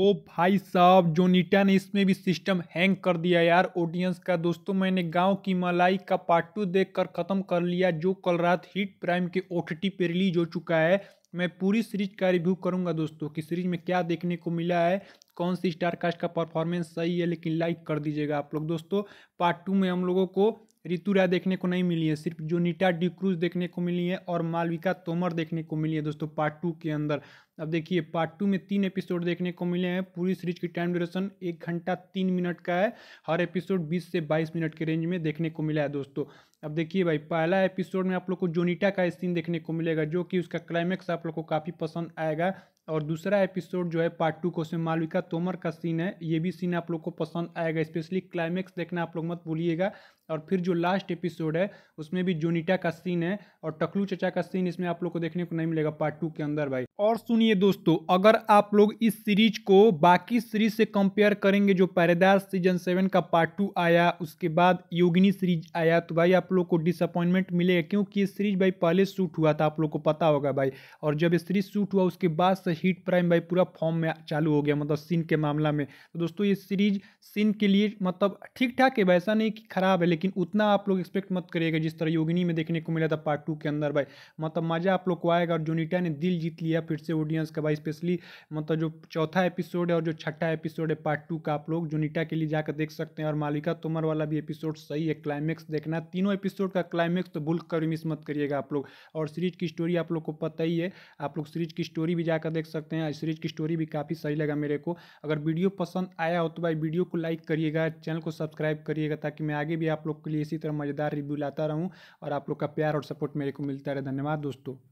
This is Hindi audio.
ओ भाई साहब जोनीटा ने इसमें भी सिस्टम हैंग कर दिया यार ऑडियंस का दोस्तों मैंने गांव की मलाई का पार्ट टू देख कर ख़त्म कर लिया जो कल रात हिट प्राइम के ओ पे रिलीज हो चुका है मैं पूरी सीरीज का रिव्यू करूंगा दोस्तों कि सीरीज में क्या देखने को मिला है कौन सी स्टार कास्ट का परफॉर्मेंस सही है लेकिन लाइक कर दीजिएगा आप लोग दोस्तों पार्ट टू में हम लोगों को रितु राय देखने को नहीं मिली है सिर्फ जोनिटा डिक्रूज देखने को मिली है और मालविका तोमर देखने को मिली है दोस्तों पार्ट टू के अंदर अब देखिए पार्ट टू में तीन एपिसोड देखने को मिले हैं पूरी सीरीज की टाइम ड्यूरेशन एक घंटा तीन मिनट का है हर एपिसोड बीस से बाईस मिनट के रेंज में देखने को मिला है दोस्तों अब देखिए भाई पहला एपिसोड में आप लोग को जोनीटा का सीन देखने को मिलेगा जो कि उसका क्लाइमैक्स आप लोग को काफ़ी पसंद आएगा और दूसरा एपिसोड जो है पार्ट टू को से मालविका तोमर का सीन है ये भी सीन आप लोग को पसंद आएगा स्पेशली क्लाइमैक्स देखना आप लोग मत भूलिएगा और फिर जो लास्ट एपिसोड है उसमें भी जोनिटा का सीन है और टकलू चचा का सीन इसमें आप लोग को देखने को नहीं मिलेगा पार्ट टू के अंदर भाई और सुनिए दोस्तों अगर आप लोग इस सीरीज को बाकी सीरीज से कंपेयर करेंगे जो पैरेदार सीजन सेवन का पार्ट टू आया उसके बाद योगिनी सीरीज आया तो भाई आप लोग को डिसअपॉइंटमेंट मिलेगा क्योंकि ये सीरीज भाई पहले शूट हुआ था आप लोग को पता होगा भाई और जब ये सीरीज शूट हुआ उसके बाद से हीट प्राइम भाई पूरा फॉर्म में चालू हो गया मतलब सीन के मामला में तो दोस्तों ये सीरीज सीन के लिए मतलब ठीक ठाक है वैसा नहीं कि खराब है लेकिन लेकिन उतना आप लोग एक्सपेक्ट मत करिएगा जिस तरह योगिनी में देखने को मिला था पार्ट टू के अंदर भाई मतलब मज़ा आप लोग को आएगा और जोनीटा ने दिल जीत लिया फिर से ऑडियंस का भाई स्पेशली मतलब जो चौथा एपिसोड है और जो छठा एपिसोड है पार्ट टू का आप लोग जोनीटा के लिए जाकर देख सकते हैं और मालिका तोमर वाला भी एपिसोड सही है क्लाइमैक्स देखना तीनों एपिसोड का क्लाइमैक्स तो भूल कर मिस मत करिएगा आप लोग और सीरीज की स्टोरी आप लोग को पता ही है आप लोग सीरीज की स्टोरी भी जाकर देख सकते हैं सीरीज की स्टोरी भी काफ़ी सही लगा मेरे को अगर वीडियो पसंद आया हो तो भाई वीडियो को लाइक करिएगा चैनल को सब्सक्राइब करिएगा ताकि मैं आगे भी आप लोग लोग के लिए इसी तरह मज़ेदार रिव्यू लाता रहूँ और आप लोग का प्यार और सपोर्ट मेरे को मिलता रहे धन्यवाद दोस्तों